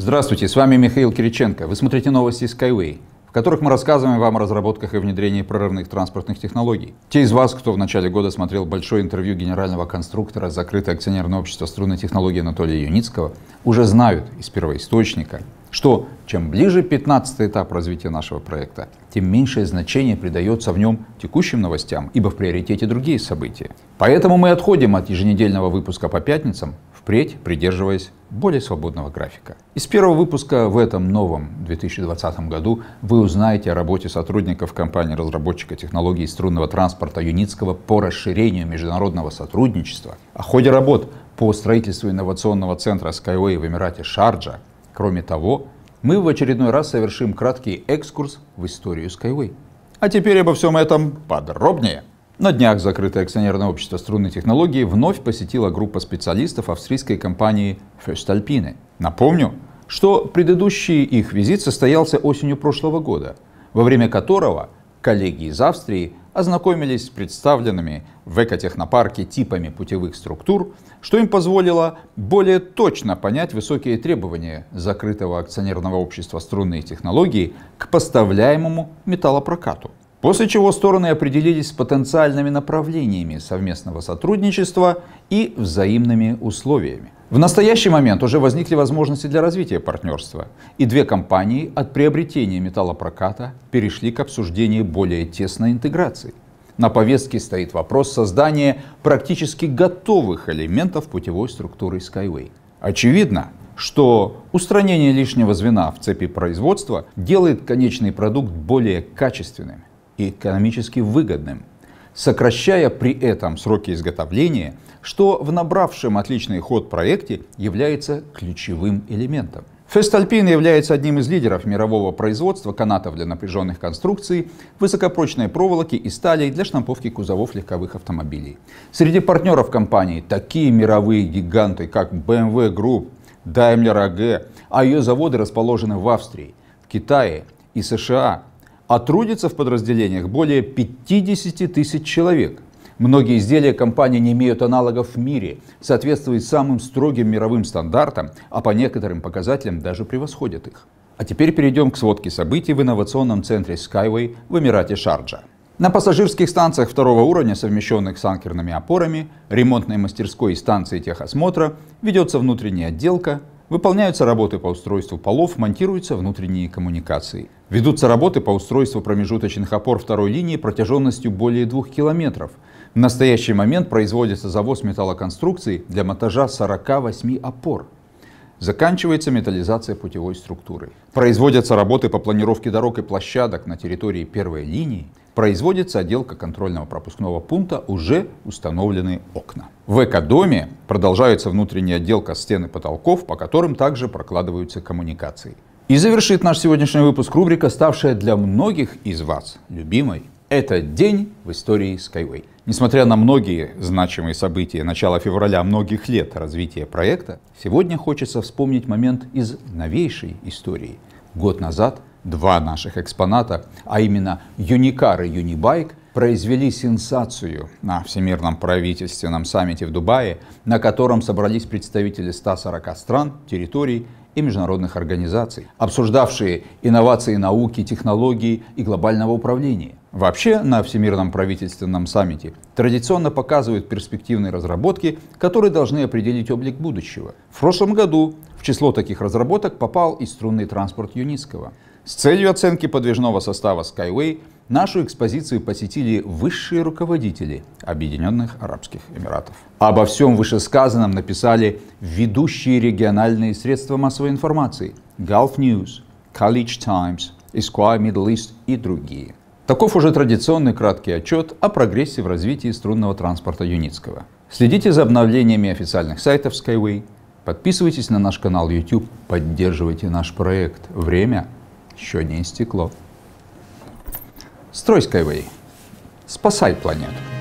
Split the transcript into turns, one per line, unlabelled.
Здравствуйте, с вами Михаил Кириченко. Вы смотрите новости Skyway, в которых мы рассказываем вам о разработках и внедрении прорывных транспортных технологий. Те из вас, кто в начале года смотрел большое интервью генерального конструктора закрытое акционерное общество струнной технологии Анатолия Юницкого, уже знают из первоисточника, что чем ближе 15 этап развития нашего проекта, тем меньшее значение придается в нем текущим новостям, ибо в приоритете другие события. Поэтому мы отходим от еженедельного выпуска по пятницам впредь придерживаясь более свободного графика. Из первого выпуска в этом новом 2020 году вы узнаете о работе сотрудников компании-разработчика технологий струнного транспорта Юницкого по расширению международного сотрудничества, о ходе работ по строительству инновационного центра Skyway в Эмирате Шарджа. Кроме того, мы в очередной раз совершим краткий экскурс в историю Skyway. А теперь обо всем этом подробнее. На днях закрытое акционерное общество струнной технологии вновь посетила группа специалистов австрийской компании Festalpine. Напомню, что предыдущий их визит состоялся осенью прошлого года, во время которого коллеги из Австрии ознакомились с представленными в экотехнопарке типами путевых структур, что им позволило более точно понять высокие требования закрытого акционерного общества струнные технологии к поставляемому металлопрокату. После чего стороны определились с потенциальными направлениями совместного сотрудничества и взаимными условиями. В настоящий момент уже возникли возможности для развития партнерства, и две компании от приобретения металлопроката перешли к обсуждению более тесной интеграции. На повестке стоит вопрос создания практически готовых элементов путевой структуры Skyway. Очевидно, что устранение лишнего звена в цепи производства делает конечный продукт более качественным и экономически выгодным, сокращая при этом сроки изготовления, что в набравшем отличный ход проекте является ключевым элементом. Фестальпин является одним из лидеров мирового производства канатов для напряженных конструкций, высокопрочной проволоки и стали для штамповки кузовов легковых автомобилей. Среди партнеров компании такие мировые гиганты, как BMW Group, Daimler AG, а, а ее заводы расположены в Австрии, Китае и США, а трудится в подразделениях более 50 тысяч человек. Многие изделия компании не имеют аналогов в мире, соответствуют самым строгим мировым стандартам, а по некоторым показателям даже превосходят их. А теперь перейдем к сводке событий в инновационном центре Skyway в Эмирате Шарджа. На пассажирских станциях второго уровня, совмещенных с анкерными опорами, ремонтной мастерской и станции техосмотра, ведется внутренняя отделка, Выполняются работы по устройству полов, монтируются внутренние коммуникации. Ведутся работы по устройству промежуточных опор второй линии протяженностью более двух километров. В настоящий момент производится завоз металлоконструкций для монтажа 48 опор. Заканчивается металлизация путевой структуры. Производятся работы по планировке дорог и площадок на территории первой линии производится отделка контрольного пропускного пункта уже установлены окна. В экодоме продолжается внутренняя отделка стен и потолков, по которым также прокладываются коммуникации. И завершит наш сегодняшний выпуск рубрика, ставшая для многих из вас любимой. Это день в истории Skyway. Несмотря на многие значимые события начала февраля многих лет развития проекта, сегодня хочется вспомнить момент из новейшей истории – год назад два наших экспоната, а именно Юникар и Юнибайк, произвели сенсацию на Всемирном правительственном саммите в Дубае, на котором собрались представители 140 стран, территорий и международных организаций, обсуждавшие инновации науки, технологии и глобального управления. Вообще на Всемирном правительственном саммите традиционно показывают перспективные разработки, которые должны определить облик будущего. В прошлом году в число таких разработок попал и струнный транспорт Юницкого. С целью оценки подвижного состава Skyway нашу экспозицию посетили высшие руководители Объединенных Арабских Эмиратов. Обо всем вышесказанном написали ведущие региональные средства массовой информации Gulf News, College Times, Esquire Middle East и другие. Таков уже традиционный краткий отчет о прогрессе в развитии струнного транспорта Юницкого. Следите за обновлениями официальных сайтов Skyway, Подписывайтесь на наш канал YouTube, поддерживайте наш проект. Время еще не истекло. Строй Skyway. Спасай планету.